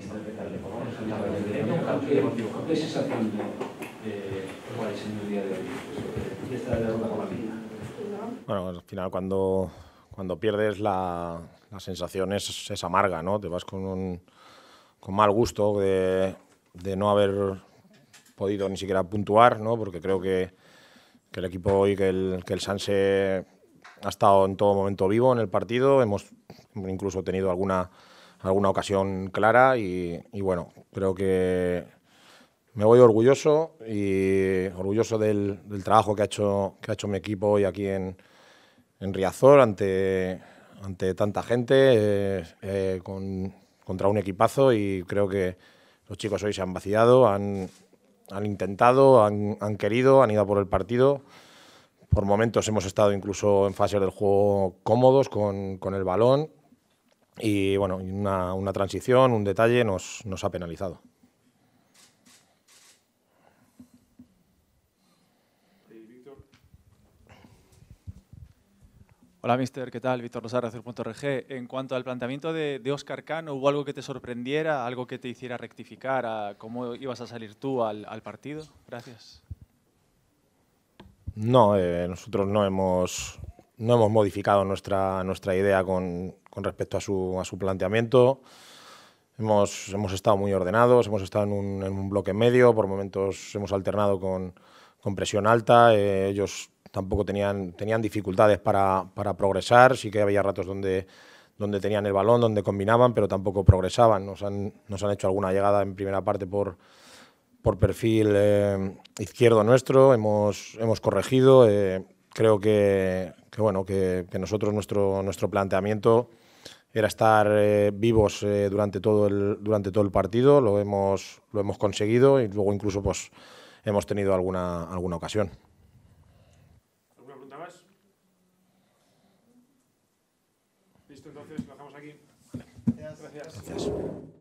es de, de con la Bueno, al final cuando, cuando pierdes la, la sensación es, amarga, ¿no? Te vas con, con mal gusto de, de no haber podido ni siquiera puntuar, ¿no? Porque creo que, que el equipo hoy, que el, que el Sanse ha estado en todo momento vivo en el partido. Hemos incluso tenido alguna alguna ocasión clara y, bueno, creo que me voy orgulloso y orgulloso del, trabajo que ha, hecho, que ha hecho mi equipo hoy aquí en, Riazor ante, ante tanta gente, eh, eh, contra un equipazo y creo que los chicos hoy se han vaciado, han, intentado, han, querido, han ido por el partido. Por momentos hemos estado incluso en fases del juego cómodos con, con el balón y bueno, una, transición, un detalle nos, nos ha penalizado. Hola, mister. ¿Qué tal? Víctor punto En cuanto al planteamiento de, de Oscar Cano, ¿hubo algo que te sorprendiera, algo que te hiciera rectificar a cómo ibas a salir tú al, partido? Gracias. No, eh, nosotros no hemos, no hemos modificado nuestra, nuestra idea con, con respecto a su, a su planteamiento. Hemos, hemos, estado muy ordenados, hemos estado en un, en un, bloque medio, por momentos hemos alternado con, con presión alta, eh, ellos tampoco tenían, tenían dificultades para, para, progresar, sí que había ratos donde, donde tenían el balón, donde combinaban, pero tampoco progresaban. Nos han, nos han hecho alguna llegada en primera parte por, por perfil eh, izquierdo nuestro, hemos, hemos corregido, eh, creo que, que bueno, que, que nosotros nuestro, nuestro planteamiento era estar eh, vivos eh, durante, todo el, durante todo el partido, lo hemos, lo hemos conseguido y luego incluso pues, hemos tenido alguna, alguna ocasión. ¿Alguna pregunta más? Listo, entonces, lo aquí. Gracias.